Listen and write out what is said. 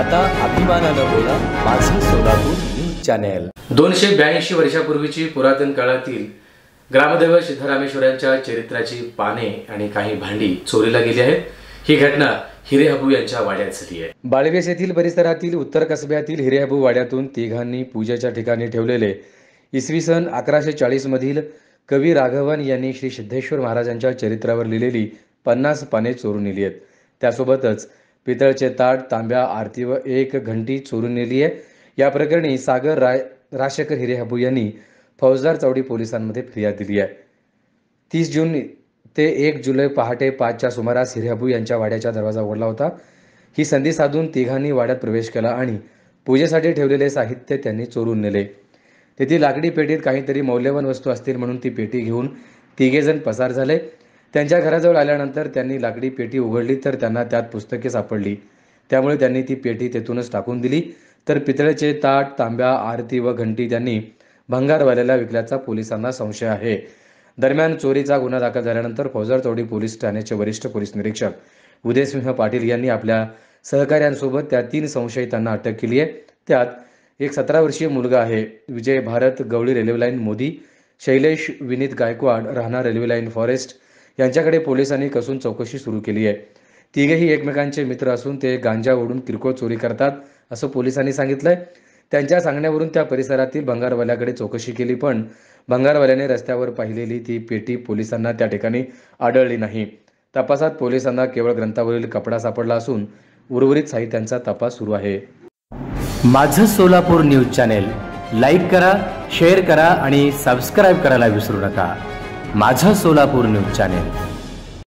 आता अभिमानानं बोला माझं सोलापूर न्यूज चॅनेल दोनशे ब्याऐंशी वर्षापूर्वीची पुरातन काळातील ग्रामदेव सिद्धरामेश्वरांच्या चरित्राची पाने आणि काही भांडी चोरीला गेली आहेत ही घटना हिरे यांच्या वाड्यात झाली आहे बाळवेस येथील परिसरातील उत्तर कसब्यातील हिरे हबू वाड्यातून तिघांनी पूजेच्या ठिकाणी ठेवलेले इसवी सन अकराशे चाळीस मधील कवी राघवन यांनी श्री सिद्धेश्वर महाराजांच्या चरित्रावर लिहिलेली पन्नास पाने चोरून नेली आहेत त्यासोबतच पितळचे ताट तांब्या आरती व एक घंटी चोरून नेली आहे या प्रकरणी सागर राय राशेकर हिरेहबू यांनी फौजदार चौडी पोलिसांमध्ये फिर्याद दिली आहे तीस जून ते एक जुलै पहाटे पाचच्या सुमारास हिरेहबू यांच्या वाड्याचा दरवाजा उघडला होता ही संधी साधून तिघांनी वाड्यात प्रवेश केला आणि पूजेसाठी ठेवलेले साहित्य त्यांनी चोरून नेले तेथील लाकडी पेटीत काहीतरी मौल्यवान वस्तू असतील म्हणून ती पेटी घेऊन तिघेजण पसार झाले त्यांच्या घराजवळ आल्यानंतर त्यांनी लाकडी पेटी उघडली तर त्यांना त्यात पुस्तके सापडली त्यामुळे त्यांनी ती पेटी तेथूनच टाकून दिली तर पितळेचे ताट तांब्या आरती व घंटी त्यांनी भंगारवाल्याला विकल्याचा पोलिसांना संशय आहे दरम्यान चोरीचा गुन्हा दाखल झाल्यानंतर फौजारतोडी पोलीस ठाण्याचे वरिष्ठ पोलीस निरीक्षक उदयसिंह पाटील यांनी आपल्या सहकाऱ्यांसोबत त्या तीन संशयितांना अटक केली आहे त्यात एक सतरा वर्षीय मुलगा आहे विजय भारत गवळी रेल्वे लाईन मोदी शैलेश विनीत गायकवाड राहणार रेल्वे लाईन फॉरेस्ट यांच्याकडे पोलिसांनी कसून चौकशी सुरू केली आहे तिघेही एकमेकांचे मित्र असून ते गांजा ओढून किरकोळ चोरी करतात असं पोलिसांनी सांगितलंय त्यांच्या सांगण्यावरून त्या परिसरातील भंगारवाल्याकडे चौकशी केली पण भंगारवाल्याने रस्त्यावर पाहिलेली ती पेटी पोलिसांना त्या ठिकाणी आढळली नाही तपासात पोलिसांना केवळ ग्रंथावरील कपडा सापडला असून उर्वरित साहित्यांचा तपास सुरू आहे माझं सोलापूर न्यूज चॅनेल लाईक करा शेअर करा आणि सबस्क्राईब करायला विसरू नका माझं सोलापूर न्यूज चॅनेल